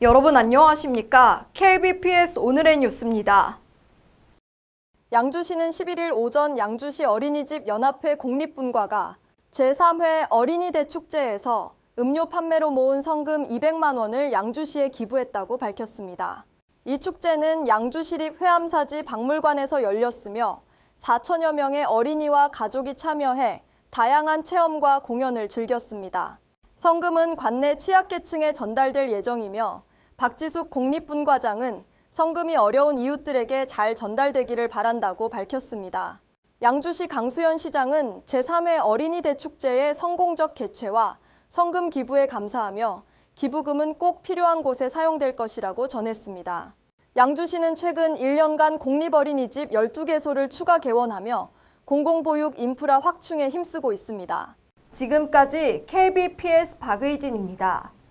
여러분 안녕하십니까? KBPS 오늘의 뉴스입니다. 양주시는 11일 오전 양주시 어린이집 연합회 공립분과가 제3회 어린이 대축제에서 음료 판매로 모은 성금 200만 원을 양주시에 기부했다고 밝혔습니다. 이 축제는 양주시립 회암사지 박물관에서 열렸으며 4천여 명의 어린이와 가족이 참여해 다양한 체험과 공연을 즐겼습니다. 성금은 관내 취약계층에 전달될 예정이며 박지숙 공립분과장은 성금이 어려운 이웃들에게 잘 전달되기를 바란다고 밝혔습니다. 양주시 강수현 시장은 제3회 어린이 대축제의 성공적 개최와 성금 기부에 감사하며 기부금은 꼭 필요한 곳에 사용될 것이라고 전했습니다. 양주시는 최근 1년간 공립어린이집 12개소를 추가 개원하며 공공보육 인프라 확충에 힘쓰고 있습니다. 지금까지 KBPS 박의진입니다.